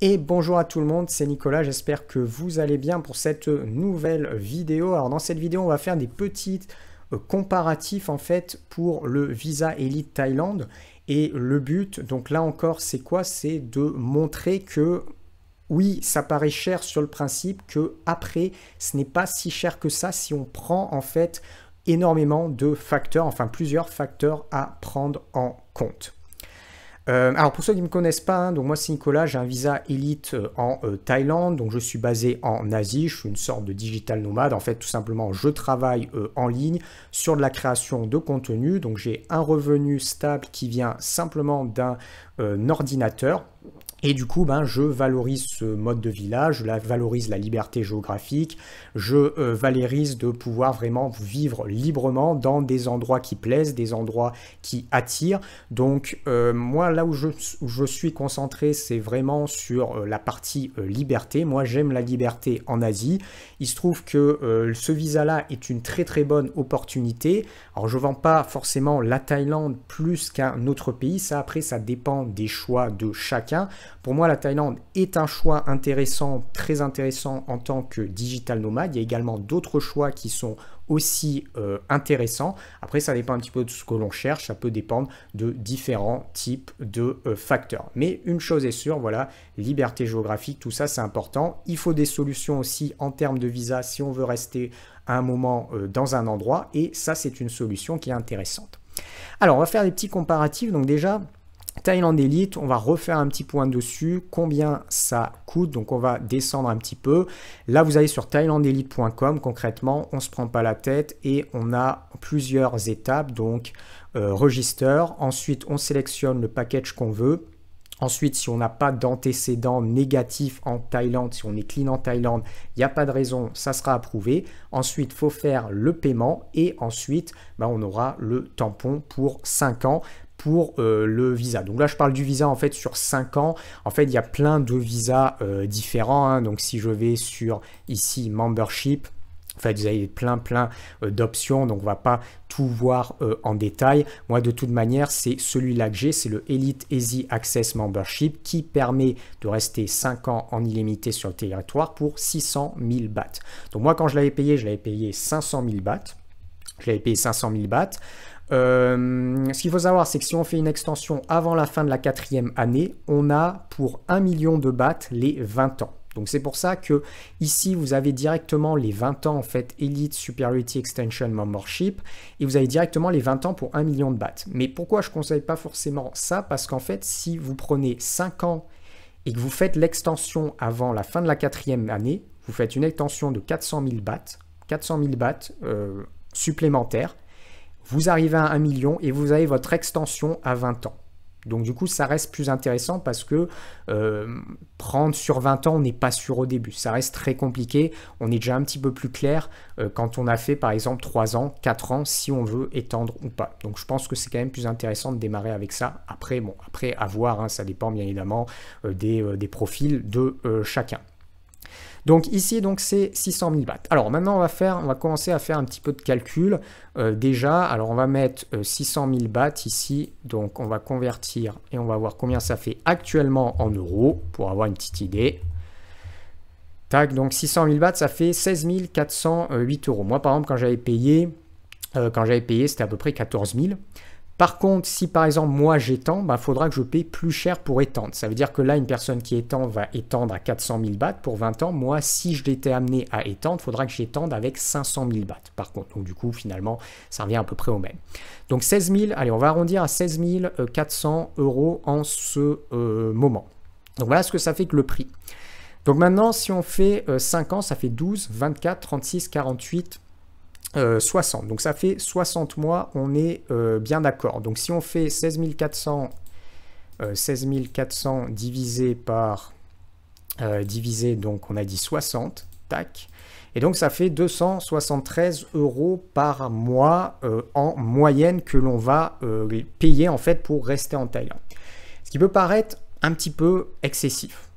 Et bonjour à tout le monde, c'est Nicolas, j'espère que vous allez bien pour cette nouvelle vidéo. Alors dans cette vidéo, on va faire des petits euh, comparatifs en fait pour le Visa Elite Thaïlande. Et le but, donc là encore, c'est quoi C'est de montrer que oui, ça paraît cher sur le principe que après, ce n'est pas si cher que ça si on prend en fait énormément de facteurs, enfin plusieurs facteurs à prendre en compte. Euh, alors pour ceux qui ne me connaissent pas, hein, donc moi c'est Nicolas, j'ai un visa élite euh, en euh, Thaïlande, donc je suis basé en Asie, je suis une sorte de digital nomade, en fait tout simplement je travaille en ligne sur de la création de contenu, donc j'ai un revenu stable qui vient simplement d'un ordinateur, et du coup, ben, je valorise ce mode de vie là, je valorise la liberté géographique, je euh, valorise de pouvoir vraiment vivre librement dans des endroits qui plaisent, des endroits qui attirent. Donc euh, moi, là où je, suis concentré, c'est vraiment sur euh, la partie liberté. Moi, j'aime la liberté en Asie. Il se trouve que ce visa-là est une très très bonne opportunité. Alors, je ne vends pas forcément la Thaïlande plus qu'un autre pays. Ça, après, ça dépend des choix de chacun. Pour moi, la Thaïlande est un choix intéressant, très intéressant en tant que digital nomade. Il y a également d'autres choix qui sont aussi euh, intéressants. Après, ça dépend un petit peu de ce que l'on cherche. Ça peut dépendre de différents types de euh, facteurs. Mais une chose est sûre, voilà, liberté géographique, tout ça, c'est important. Il faut des solutions aussi en termes de visa si on veut rester à un moment euh, dans un endroit. Et ça, c'est une solution qui est intéressante. Alors, on va faire des petits comparatifs. Donc déjà, Thailand Elite, on va refaire un petit point dessus, combien ça coûte, donc on va descendre un petit peu. Là, vous allez sur thailandelite.com, concrètement, on ne se prend pas la tête et on a plusieurs étapes, donc euh, register, ensuite on sélectionne le package qu'on veut, Ensuite, si on n'a pas d'antécédent négatif en Thaïlande, si on est clean en Thaïlande, il n'y a pas de raison, ça sera approuvé. Ensuite, il faut faire le paiement et ensuite, bah, on aura le tampon pour 5 ans pour euh, le visa. Donc là, je parle du visa en fait sur 5 ans. En fait, il y a plein de visas euh, différents. Hein. Donc si je vais sur ici membership, en fait, vous avez plein, plein euh, d'options, donc on va pas tout voir en détail. Moi, de toute manière, c'est celui-là que j'ai, c'est le Elite Easy Access Membership qui permet de rester 5 ans en illimité sur le territoire pour 600 000 bahts. Donc moi, quand je l'avais payé, je l'avais payé 500 000 bahts. Je l'avais payé 500 000 bahts. Euh, ce qu'il faut savoir, c'est que si on fait une extension avant la fin de la quatrième année, on a pour 1 million de bahts les 20 ans. Donc c'est pour ça que ici vous avez directement les 20 ans en fait Elite Superiority Extension Membership et vous avez directement les 20 ans pour 1 million de bahts. Mais pourquoi je ne conseille pas forcément ça Parce qu'en fait si vous prenez 5 ans et que vous faites l'extension avant la fin de la quatrième année, vous faites une extension de 400 000 bahts, 400 bahts supplémentaires vous arrivez à 1 million et vous avez votre extension à 20 ans. Donc du coup, ça reste plus intéressant parce que euh, prendre sur 20 ans, on n'est pas sûr au début. Ça reste très compliqué. On est déjà un petit peu plus clair euh, quand on a fait par exemple 3 ans, 4 ans, si on veut étendre ou pas. Donc je pense que c'est quand même plus intéressant de démarrer avec ça. Après, bon, après, à voir, hein, ça dépend bien évidemment euh, des, profils de chacun. Donc ici, donc c'est 600 000 bahts. Alors maintenant, on va faire, on va commencer à faire un petit peu de calcul. Euh, déjà, alors on va mettre 600 euh, 000 bahts ici. Donc on va convertir et on va voir combien ça fait actuellement en euros pour avoir une petite idée. Tac, donc 600 000 bahts, ça fait 16 408 euros. Moi, par exemple, quand j'avais payé, euh, quand j'avais payé, c'était à peu près 14 000. Par contre, si par exemple moi j'étends, il bah, faudra que je paye plus cher pour étendre. Ça veut dire que là, une personne qui étend va étendre à 400 000 bahts pour 20 ans. Moi, si je l'étais amené à étendre, il faudra que j'étende avec 500 000 bahts par contre. Donc du coup, finalement, ça revient à peu près au même. Donc 16 000, allez, on va arrondir à 16 400 euros en ce euh, moment. Donc voilà ce que ça fait que le prix. Donc maintenant, si on fait 5 euh, ans, ça fait 12, 24, 36, 48, 60. Euh, donc ça fait 60 mois, on est euh, bien d'accord. Donc si on fait 16 400, euh, divisé par... divisé, donc on a dit 60, tac. Et donc ça fait 273 euros par mois en moyenne que l'on va payer en fait pour rester en Thaïlande. Ce qui peut paraître un petit peu excessif,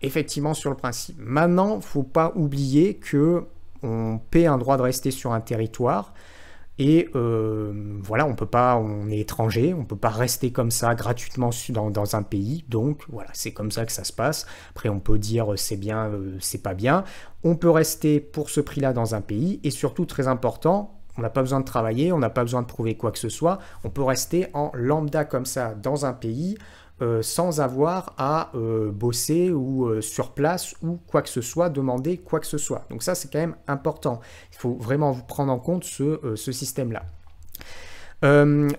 effectivement sur le principe. Maintenant, faut pas oublier que on paie un droit de rester sur un territoire. Et euh, voilà, on peut pas, on est étranger, on peut pas rester comme ça gratuitement dans, un pays. Donc voilà, c'est comme ça que ça se passe. Après, on peut dire euh, c'est bien, euh, c'est pas bien. On peut rester pour ce prix-là dans un pays. Et surtout, très important, on n'a pas besoin de travailler, on n'a pas besoin de prouver quoi que ce soit. On peut rester en lambda comme ça dans un pays. Euh, sans avoir à euh, bosser ou euh, sur place ou quoi que ce soit, demander quoi que ce soit. Donc ça, c'est quand même important. Il faut vraiment vous prendre en compte ce, système-là.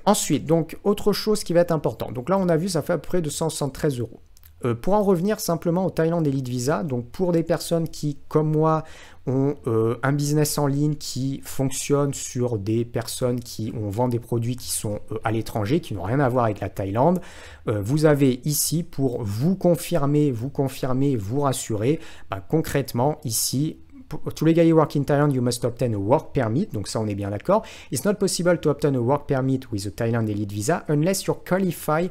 ensuite, donc autre chose qui va être important. Donc là, on a vu, ça fait à peu près 173 euros. Euh, pour en revenir simplement au Thailand Elite Visa, donc pour des personnes qui, comme moi, ont euh, un business en ligne qui fonctionne sur des personnes qui ont vend des produits qui sont euh, à l'étranger, qui n'ont rien à voir avec la Thaïlande, vous avez ici pour vous confirmer, vous confirmer, vous rassurer, bah, concrètement ici Tous les gars qui work in Thailand, you must obtain a work permit. Donc ça, on est bien d'accord. It's not possible to obtain a work permit with a Thailand Elite Visa unless you qualify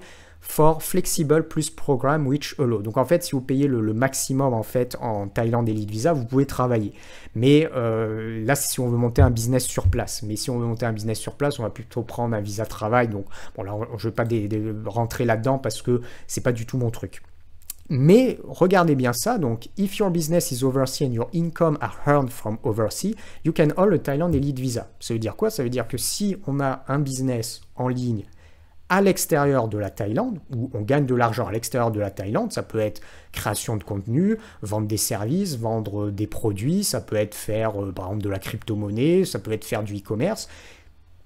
for flexible plus program which allow. Donc en fait, si vous payez le, maximum en fait en Thaïlande Elite Visa, vous pouvez travailler. Mais euh, là, si on veut monter un business sur place. Mais si on veut monter un business sur place, on va plutôt prendre un visa travail. Donc bon, là, je ne vais pas rentrer là-dedans parce que c'est pas du tout mon truc. Mais regardez bien ça, donc if your business is overseas and your income are earned from overseas, you can hold a Thailand Elite Visa. Ça veut dire quoi Ça veut dire que si on a un business en ligne à l'extérieur de la Thaïlande, où on gagne de l'argent à l'extérieur de la Thaïlande, ça peut être création de contenu, vendre des services, vendre des produits, ça peut être faire euh, par exemple de la crypto-monnaie, ça peut être faire du e-commerce.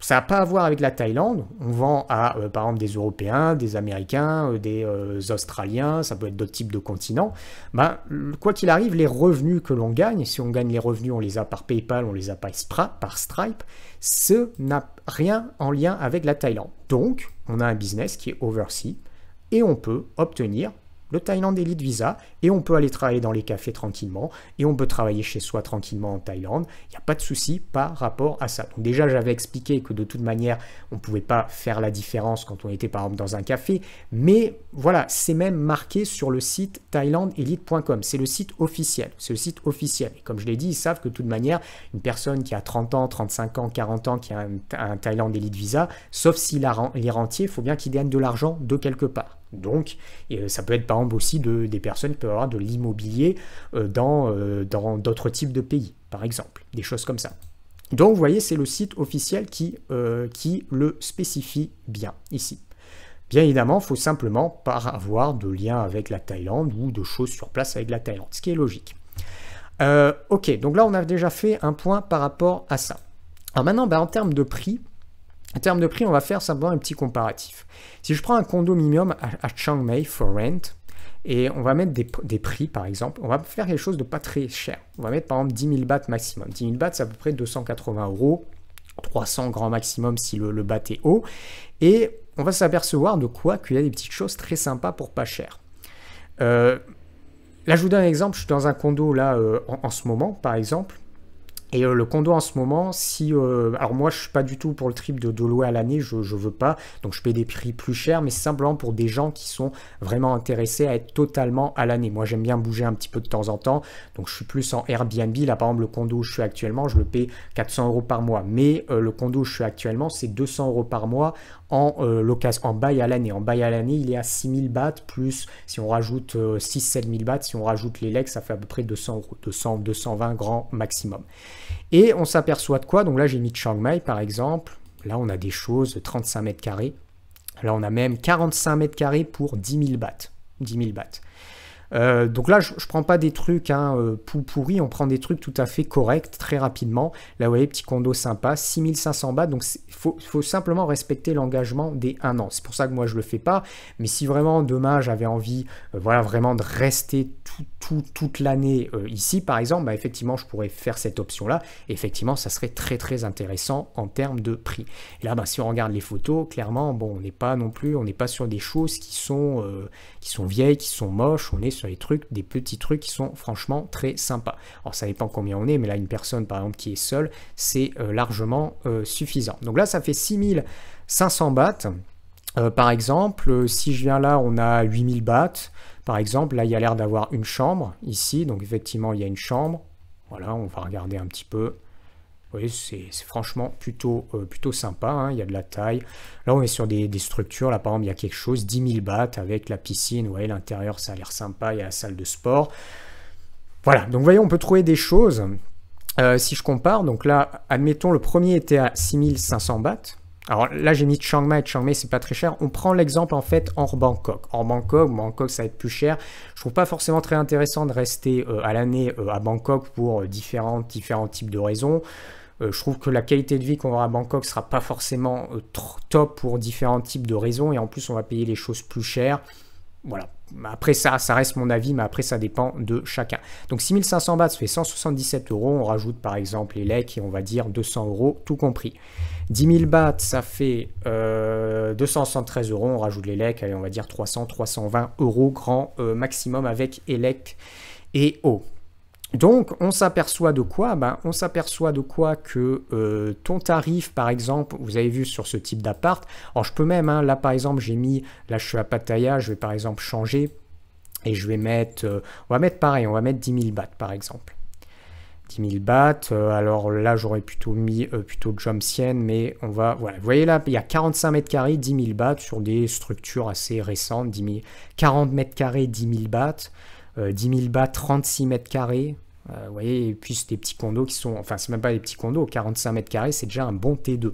Ça n'a pas à voir avec la Thaïlande, on vend à euh, par exemple des Européens, des Américains, euh, des Australiens, ça peut être d'autres types de continents. Ben, quoi qu'il arrive, les revenus que l'on gagne, si on gagne les revenus, on les a par PayPal, on les a par Stripe, ce n'a rien en lien avec la Thaïlande. Donc, on a un business qui est oversea et on peut obtenir le Thaïlande Elite Visa, et on peut aller travailler dans les cafés tranquillement, et on peut travailler chez soi tranquillement en Thaïlande. Il n'y a pas de souci par rapport à ça. Donc déjà, j'avais expliqué que de toute manière, on ne pouvait pas faire la différence quand on était par exemple dans un café, mais voilà, c'est même marqué sur le site thailandelite.com. C'est le site officiel. C'est le site officiel. Et comme je l'ai dit, ils savent que de toute manière, une personne qui a 30 ans, 35 ans, 40 ans, qui a un, Thaïlande Elite Visa, sauf s'il est rentier, il faut bien qu'il gagne de l'argent de quelque part. Donc, euh, ça peut être par exemple aussi de, des personnes qui peuvent avoir de l'immobilier euh, dans euh, dans d'autres types de pays, par exemple, des choses comme ça. Donc, vous voyez, c'est le site officiel qui, qui le spécifie bien ici. Bien évidemment, il faut simplement pas avoir de lien avec la Thaïlande ou de choses sur place avec la Thaïlande, ce qui est logique. ok, donc là, on a déjà fait un point par rapport à ça. Alors maintenant, ben, en termes de prix, en termes de prix, on va faire simplement un petit comparatif. Si je prends un condo minimum à Chiang Mai for rent, et on va mettre des, prix par exemple, on va faire quelque chose de pas très cher. On va mettre par exemple 10 000 bahts maximum. 10 000 bahts c'est à peu près 280 euros, 300 grand maximum si le, le bat est haut. Et on va s'apercevoir de quoi qu'il y a des petites choses très sympas pour pas cher. Euh, là je vous donne un exemple, je suis dans un condo là euh, en, ce moment par exemple. Et euh, le condo en ce moment, si. Euh, alors moi, je suis pas du tout pour le trip de, de à l'année, je, ne veux pas. Donc je paie des prix plus chers, mais simplement pour des gens qui sont vraiment intéressés à être totalement à l'année. Moi, j'aime bien bouger un petit peu de temps en temps. Donc je suis plus en Airbnb. Là, par exemple, le condo où je suis actuellement, je le paie 400 euros par mois. Mais euh, le condo où je suis actuellement, c'est 200 euros par mois en euh, en bail à l'année. En bail à l'année, il est à 6000 bahts, plus si on rajoute 6-7000 euh, bahts, si on rajoute les legs, ça fait à peu près 200 200, 220 grands maximum. Et on s'aperçoit de quoi Donc là, j'ai mis Chiang Mai par exemple. Là, on a des choses, 35 mètres carrés. Là, on a même 45 mètres carrés pour 10 000 bahts. 10 000 bahts. Euh, donc là, je, ne prends pas des trucs hein, euh, pourris, on prend des trucs tout à fait corrects, très rapidement. Là, vous voyez, petit condo sympa, 6500 bahts, donc il faut, simplement respecter l'engagement des 1 an. C'est pour ça que moi, je le fais pas, mais si vraiment, demain, j'avais envie, euh, vraiment de rester toute l'année ici, par exemple, bah, effectivement, je pourrais faire cette option-là. Effectivement, ça serait très, très intéressant en termes de prix. Et là, bah, si on regarde les photos, clairement, bon, on n'est pas non plus, on n'est pas sur des choses qui sont, qui sont vieilles, qui sont moches. On est sur des trucs, des petits trucs qui sont franchement très sympas. Alors ça dépend combien on est, mais là une personne par exemple qui est seule, c'est euh, largement euh, suffisant. Donc là ça fait 6500 bahts. Euh, par exemple, si je viens là, on a 8000 bahts. Par exemple, là, il y a l'air d'avoir une chambre ici. Donc, effectivement, il y a une chambre. Voilà, on va regarder un petit peu voyez, c'est franchement plutôt, euh, plutôt sympa. Hein. Il y a de la taille. Là, on est sur des, structures. Là, par exemple, il y a quelque chose, 10 000 bahts avec la piscine. Vous voyez, l'intérieur, ça a l'air sympa. Il y a la salle de sport. Voilà. Donc, vous voyez, on peut trouver des choses. Euh, si je compare, donc là, admettons, le premier était à 6500 bahts. Alors là, j'ai mis Chiang Mai et Chiang Mai, c'est pas très cher. On prend l'exemple en fait hors Bangkok. En Bangkok, Bangkok, ça va être plus cher. Je trouve pas forcément très intéressant de rester euh, à l'année à Bangkok pour différents types de raisons. Euh, je trouve que la qualité de vie qu'on aura à Bangkok sera pas forcément euh, top pour différents types de raisons et en plus on va payer les choses plus chères. Voilà. Après ça, ça reste mon avis, mais après ça dépend de chacun. Donc 6500 bahts, ça fait 177 euros. On rajoute par exemple les lecs et on va dire 200 euros, tout compris. 10 000 bahts, ça fait 273 euh, euros. On rajoute les lecs, et on va dire 300, 320 euros grand maximum avec ELEC et eau. Donc, on s'aperçoit de quoi ben, On s'aperçoit de quoi que euh, ton tarif, par exemple, vous avez vu sur ce type d'appart, alors je peux même, hein, là par exemple, j'ai mis, là je suis à Pattaya, je vais par exemple changer et je vais mettre, euh, on va mettre pareil, on va mettre 10 000 bahts par exemple. 10 000 bahts. Euh, alors là, j'aurais plutôt mis plutôt plutôt Jomsien, mais on va. Voilà, vous voyez là, il y a 45 mètres carrés, 10 000 bahts sur des structures assez récentes, 40 mètres carrés, 10 000 bahts. 10 000 bahts, 36 mètres carrés. Euh, vous voyez, et puis c'est des petits condos qui sont, enfin c'est même pas des petits condos, 45 mètres carrés, c'est déjà un bon T2.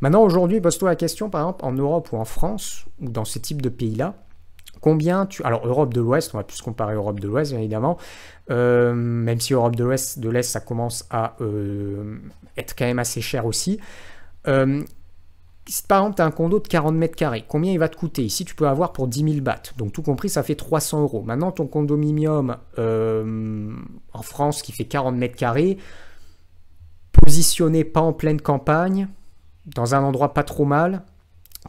Maintenant aujourd'hui, pose-toi la question, par exemple en Europe ou en France, ou dans ce type de pays-là, combien tu... Alors Europe de l'Ouest, on va plus comparer Europe de l'Ouest bien évidemment, euh, même si Europe de l'Ouest, de l'Est, ça commence à euh, être quand même assez cher aussi par exemple tu as un condo de 40 mètres carrés, combien il va te coûter Ici tu peux avoir pour 10 000 bahts, donc tout compris ça fait 300 euros. Maintenant ton condominium euh, en France qui fait 40 mètres carrés, positionné pas en pleine campagne, dans un endroit pas trop mal,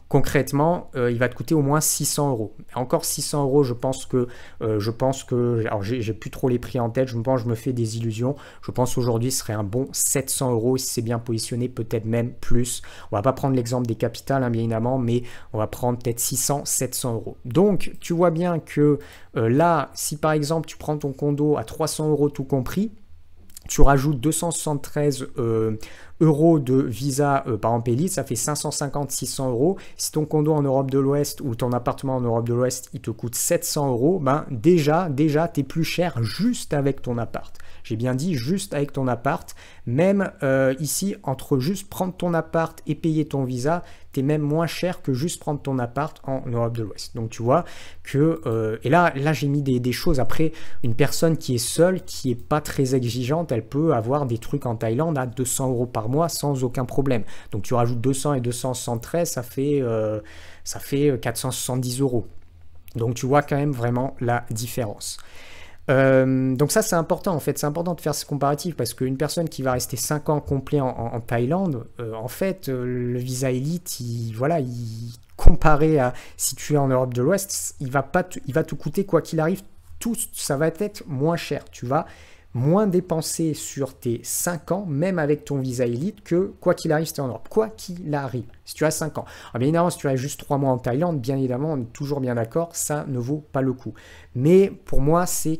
concrètement, euh, il va te coûter au moins 600 euros. Encore 600 euros, je pense que, euh, je pense que, alors j'ai plus trop les prix en tête, je me pense, je me fais des illusions. Je pense aujourd'hui, ce serait un bon 700 euros si c'est bien positionné, peut-être même plus. On va pas prendre l'exemple des capitales, hein, bien évidemment, mais on va prendre peut-être 600, 700 euros. Donc, tu vois bien que euh, là, si par exemple, tu prends ton condo à 300 euros tout compris, tu rajoutes 273 euros de visa euh, par an ça fait 550-600 euros. Si ton condo en Europe de l'Ouest ou ton appartement en Europe de l'Ouest, il te coûte 700 euros, ben déjà, déjà, t'es plus cher juste avec ton appart. J'ai bien dit juste avec ton appart. Même euh, ici, entre juste prendre ton appart et payer ton visa, tu es même moins cher que juste prendre ton appart en Europe de l'Ouest. Donc tu vois que... Euh, et là, là j'ai mis des, choses. Après, une personne qui est seule, qui n'est pas très exigeante, elle peut avoir des trucs en Thaïlande à 200 euros par mois sans aucun problème. Donc tu rajoutes 200 et 213, ça fait, euh, ça fait 470 euros. Donc tu vois quand même vraiment la différence. Euh, donc ça, c'est important en fait. C'est important de faire ce comparatif parce qu'une personne qui va rester 5 ans complet en, en Thaïlande, euh, en fait, euh, le visa élite, il, voilà, il, comparé à si tu es en Europe de l'Ouest, il va pas, il va tout coûter quoi qu'il arrive. Tout, ça va être moins cher. Tu vas moins dépenser sur tes 5 ans, même avec ton visa élite, que quoi qu'il arrive, tu en Europe. Quoi qu'il arrive, si tu as 5 ans. Ah, bien évidemment, si tu as juste 3 mois en Thaïlande, bien évidemment, on est toujours bien d'accord, ça ne vaut pas le coup. Mais pour moi, c'est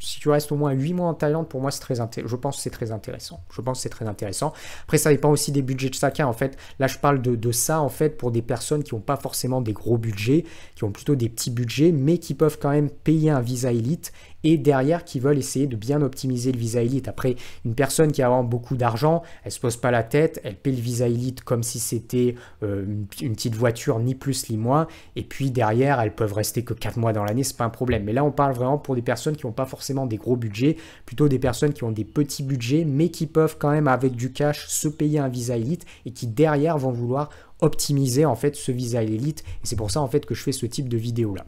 si tu, restes au moins 8 mois en Thaïlande, pour moi, c'est très je pense que c'est très intéressant. Je pense c'est très intéressant. Après, ça dépend aussi des budgets de chacun. En fait, là, je parle de, ça, en fait, pour des personnes qui n'ont pas forcément des gros budgets, qui ont plutôt des petits budgets, mais qui peuvent quand même payer un visa élite et derrière qui veulent essayer de bien optimiser le visa élite. Après, une personne qui a vraiment beaucoup d'argent, elle se pose pas la tête, elle paie le visa élite comme si c'était euh, une petite voiture, ni plus ni moins, et puis derrière, elles peuvent rester que 4 mois dans l'année, c'est pas un problème. Mais là, on parle vraiment pour des personnes qui n'ont pas forcément des gros budgets, plutôt des personnes qui ont des petits budgets, mais qui peuvent quand même, avec du cash, se payer un visa élite et qui derrière vont vouloir optimiser en fait ce visa élite. Et c'est pour ça en fait que je fais ce type de vidéo là.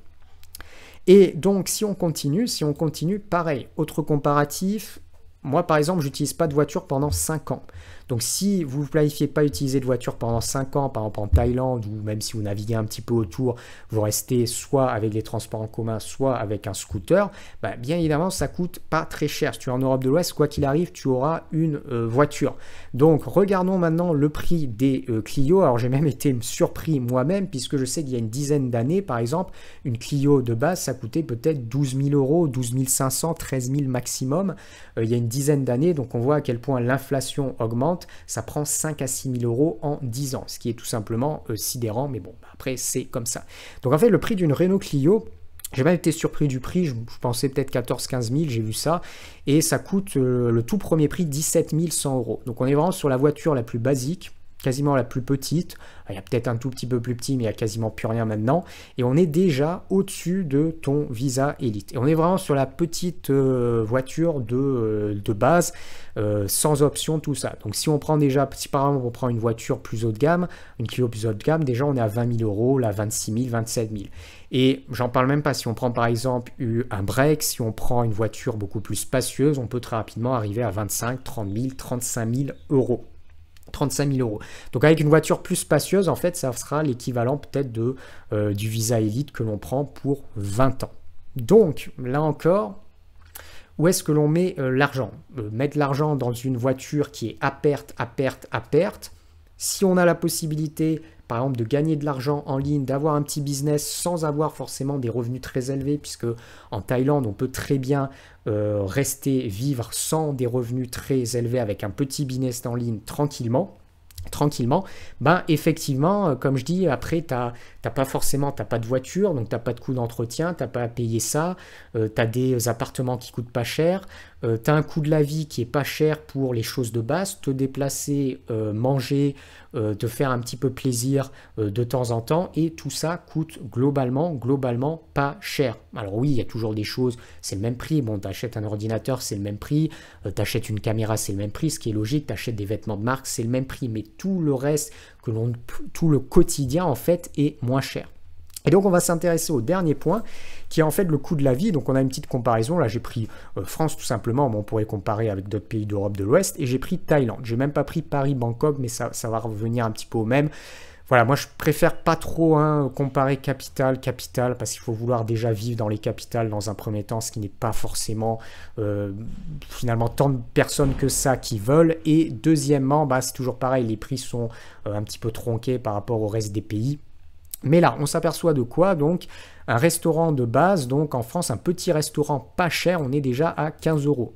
Et donc, si on continue, si on continue, pareil. Autre comparatif, moi par exemple, j'utilise pas de voiture pendant 5 ans. Donc si vous ne planifiez pas utiliser de voiture pendant 5 ans, par exemple en Thaïlande, ou même si vous naviguez un petit peu autour, vous restez soit avec les transports en commun, soit avec un scooter, bah, bien évidemment, ça coûte pas très cher. Si tu es en Europe de l'Ouest, quoi qu'il arrive, tu auras une euh, voiture. Donc regardons maintenant le prix des euh, Clio. Alors j'ai même été surpris moi-même, puisque je sais qu'il y a une dizaine d'années, par exemple, une Clio de base, ça coûtait peut-être 12 000 euros, 12 500, 13 000 maximum, euh, il y a une dizaine d'années. Donc on voit à quel point l'inflation augmente ça prend 5 à 6 000 euros en 10 ans, ce qui est tout simplement euh, sidérant, mais bon, bah, après c'est comme ça. Donc en fait, le prix d'une Renault Clio, j'ai même été surpris du prix, je, pensais peut-être 14-15 000, j'ai vu ça, et ça coûte euh, le tout premier prix 17 100 euros. Donc on est vraiment sur la voiture la plus basique, quasiment la plus petite. Ah, il y a peut-être un tout petit peu plus petit, mais il n'y a quasiment plus rien maintenant. Et on est déjà au-dessus de ton Visa Elite. Et on est vraiment sur la petite euh, voiture de, euh, base, euh, sans option, tout ça. Donc si on prend déjà, si par exemple on prend une voiture plus haut de gamme, une Kilo plus haut de gamme, déjà on est à 20 000 euros, là 26 000, 27 000. Et j'en parle même pas, si on prend par exemple un break, si on prend une voiture beaucoup plus spacieuse, on peut très rapidement arriver à 25, 30 000, 35 000 euros. 35 000 euros. Donc avec une voiture plus spacieuse, en fait, ça sera l'équivalent peut-être de euh, du Visa Elite que l'on prend pour 20 ans. Donc là encore, où est-ce que l'on met euh, l'argent euh, Mettre l'argent dans une voiture qui est à perte, à perte, à perte. Si on a la possibilité par exemple de gagner de l'argent en ligne, d'avoir un petit business sans avoir forcément des revenus très élevés, puisque en Thaïlande, on peut très bien euh, rester, vivre sans des revenus très élevés avec un petit business en ligne tranquillement tranquillement, ben effectivement, euh, comme je dis, après, t'as pas forcément, t'as pas de voiture, donc t'as pas de coût d'entretien, t'as pas à payer ça, euh, tu as des appartements qui coûtent pas cher, euh, tu as un coût de la vie qui est pas cher pour les choses de base, te déplacer, euh, manger, euh, te faire un petit peu plaisir de temps en temps, et tout ça coûte globalement, globalement pas cher. Alors oui, il y a toujours des choses, c'est le même prix, bon, tu achètes un ordinateur, c'est le même prix, achètes une caméra, c'est le même prix, ce qui est logique, achètes des vêtements de marque, c'est le même prix, mais tout le reste, que tout le quotidien en fait est moins cher. Et donc on va s'intéresser au dernier point qui est en fait le coût de la vie. Donc on a une petite comparaison. Là j'ai pris euh, France tout simplement, mais on pourrait comparer avec d'autres pays d'Europe de l'Ouest. Et j'ai pris Thaïlande. J'ai même pas pris Paris-Bangkok, mais ça, va revenir un petit peu au même. Voilà, moi je préfère pas trop hein, comparer capital, capital parce qu'il faut vouloir déjà vivre dans les capitales dans un premier temps, ce qui n'est pas forcément euh, finalement tant de personnes que ça qui veulent. Et deuxièmement, bah, c'est toujours pareil, les prix sont euh, un petit peu tronqués par rapport au reste des pays. Mais là, on s'aperçoit de quoi Donc, un restaurant de base, donc en France, un petit restaurant pas cher, on est déjà à 15 euros.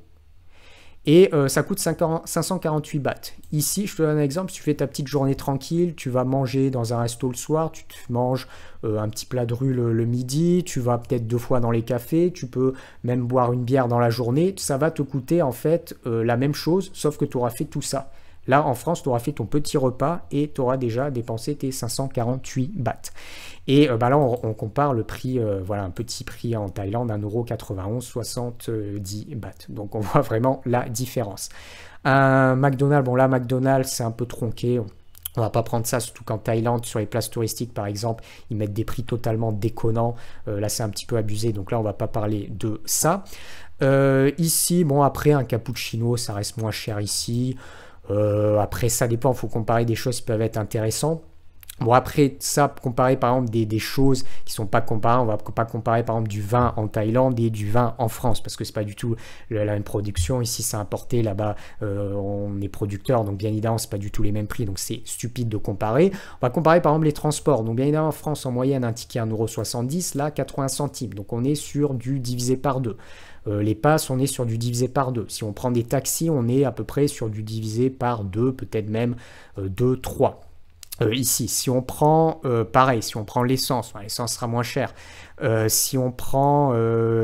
Et euh, ça coûte 548 bahts. Ici, je te donne un exemple, si tu fais ta petite journée tranquille, tu vas manger dans un resto le soir, tu te manges euh, un petit plat de rue le, midi, tu vas peut-être deux fois dans les cafés, tu peux même boire une bière dans la journée, ça va te coûter en fait euh, la même chose, sauf que tu auras fait tout ça. Là, en France, tu auras fait ton petit repas et tu auras déjà dépensé tes 548 bahts. Et euh, bah là, on, compare le prix, euh, voilà, un petit prix en Thaïlande, 1,91€, 70 bahts. Donc on voit vraiment la différence. Un McDonald's, bon là, McDonald's, c'est un peu tronqué. On va pas prendre ça, surtout qu'en Thaïlande, sur les places touristiques, par exemple, ils mettent des prix totalement déconnants. Euh, là, c'est un petit peu abusé, donc là, on va pas parler de ça. ici, bon, après, un cappuccino, ça reste moins cher ici. Euh, après, ça dépend, il faut comparer des choses qui peuvent être intéressantes. Bon, après ça, comparer par exemple des, choses qui ne sont pas comparables, on va pas comparer par exemple du vin en Thaïlande et du vin en France parce que c'est pas du tout la, même production. Ici, c'est importé, là-bas, euh, on est producteur, donc bien évidemment, c'est pas du tout les mêmes prix, donc c'est stupide de comparer. On va comparer par exemple les transports. Donc, bien évidemment, en France, en moyenne, un ticket 1,70€, là, 80 centimes. Donc, on est sur du divisé par deux. Euh, les passes, on est sur du divisé par 2. Si on prend des taxis, on est à peu près sur du divisé par 2, peut-être même 2, euh, 3. Euh, ici, si on prend, pareil, si on prend l'essence, l'essence sera moins chère. si on prend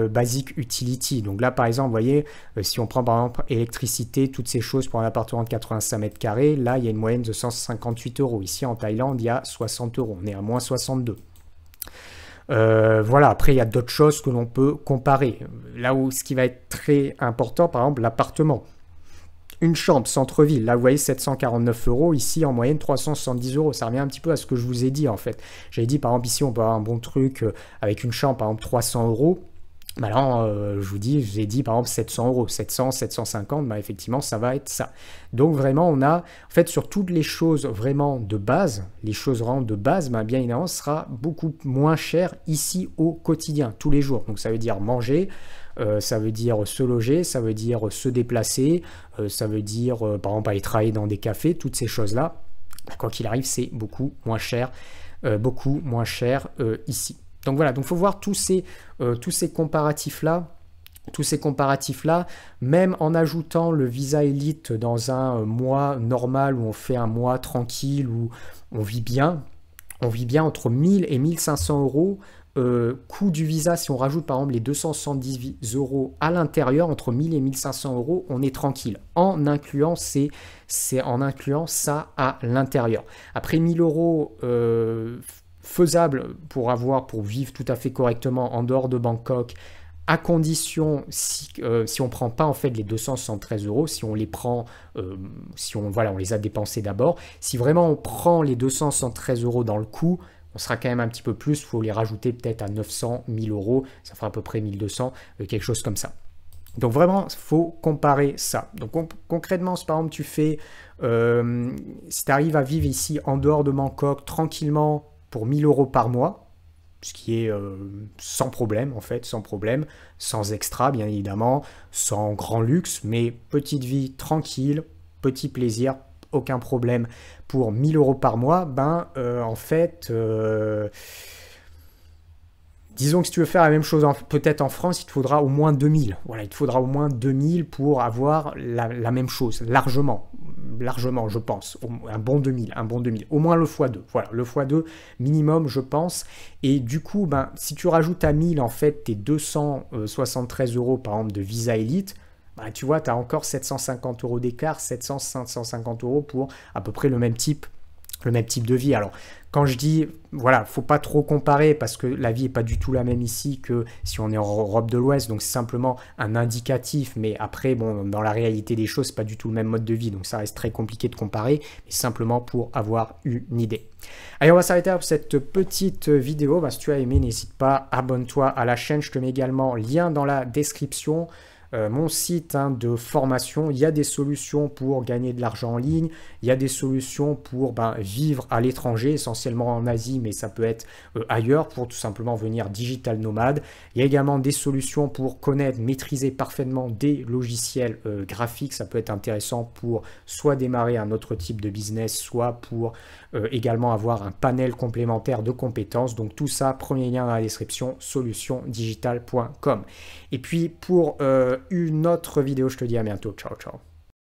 Basic Utility, donc là par exemple, vous voyez, si on prend par exemple électricité, toutes ces choses pour un appartement de 85 mètres carrés, là il y a une moyenne de 158 euros. Ici en Thaïlande, il y a 60 euros. On est à moins 62. Euh, voilà, après, il y a d'autres choses que l'on peut comparer. Là où ce qui va être très important, par exemple, l'appartement. Une chambre centre-ville, là vous voyez 749 euros, ici en moyenne 370 euros. Ça revient un petit peu à ce que je vous ai dit en fait. J'avais dit par exemple ici on peut avoir un bon truc euh, avec une chambre par exemple 300 euros, bah euh, je vous ai dit par exemple 700 euros, 700, 750, bah effectivement, ça va être ça. Donc vraiment, on a, en fait, sur toutes les choses vraiment de base, les choses vraiment de base, bah, bien évidemment, sera beaucoup moins cher ici au quotidien, tous les jours. Donc ça veut dire manger, euh, ça veut dire se loger, ça veut dire se déplacer, euh, ça veut dire, par exemple, aller travailler dans des cafés, toutes ces choses-là, quoi qu'il arrive, c'est beaucoup moins cher, beaucoup moins cher ici. Donc voilà, donc faut voir tous ces, euh, tous ces comparatifs-là tous ces comparatifs-là, même en ajoutant le visa élite dans un euh, mois normal où on fait un mois tranquille, où on vit bien, on vit bien entre 1000 et 1500 euros. Euh, coût du visa, si on rajoute par exemple les 270 euros à l'intérieur, entre 1000 et 1500 euros, on est tranquille en incluant, en incluant ça à l'intérieur. Après 1000 euros, faisable pour avoir, pour vivre tout à fait correctement en dehors de Bangkok, à condition, si, euh, on ne prend pas en fait les 273 euros, si on les prend, euh, si on, voilà, on les a dépensés d'abord, si vraiment on prend les 213 euros dans le coup, on sera quand même un petit peu plus, il faut les rajouter peut-être à 900, 1000 euros, ça fera à peu près 1200, euh, quelque chose comme ça. Donc vraiment, il faut comparer ça. Donc concrètement, si par exemple tu fais, si tu arrives à vivre ici en dehors de Bangkok tranquillement, pour 1000 euros par mois, ce qui est euh, sans problème en fait, sans problème, sans extra bien évidemment, sans grand luxe, mais petite vie tranquille, petit plaisir, aucun problème pour 1000 euros par mois, ben euh, en fait, euh, disons que si tu veux faire la même chose peut-être en France, il te faudra au moins 2000. Voilà, il te faudra au moins 2000 pour avoir la même chose, largement largement, je pense, un bon 2000, un bon 2000, au moins le x2, voilà, le x2 minimum, je pense, et du coup, ben, si tu rajoutes à 1000, en fait, tes 273 euros, par exemple, de Visa Elite, ben, tu vois, tu as encore 750 euros d'écart, 700, 750 euros pour à peu près le même type le même type de vie. Alors, quand je dis, voilà, faut pas trop comparer parce que la vie est pas du tout la même ici que si on est en Europe de l'Ouest, donc c'est simplement un indicatif, mais après, bon, dans la réalité des choses, c'est pas du tout le même mode de vie, donc ça reste très compliqué de comparer, mais simplement pour avoir une idée. Allez, on va s'arrêter pour cette petite vidéo. Bah, si tu as aimé, n'hésite pas, abonne-toi à la chaîne. Je te mets également lien dans la description. Euh, mon site hein, de formation. Il y a des solutions pour gagner de l'argent en ligne, il y a des solutions pour ben, vivre à l'étranger, essentiellement en Asie, mais ça peut être euh, ailleurs pour tout simplement venir digital nomade. Il y a également des solutions pour connaître, maîtriser parfaitement des logiciels euh, graphiques. Ça peut être intéressant pour soit démarrer un autre type de business, soit pour également avoir un panel complémentaire de compétences. Donc tout ça, premier lien dans la description, solutiondigital.com. Et puis pour une autre vidéo. Je te dis à bientôt. Ciao, ciao.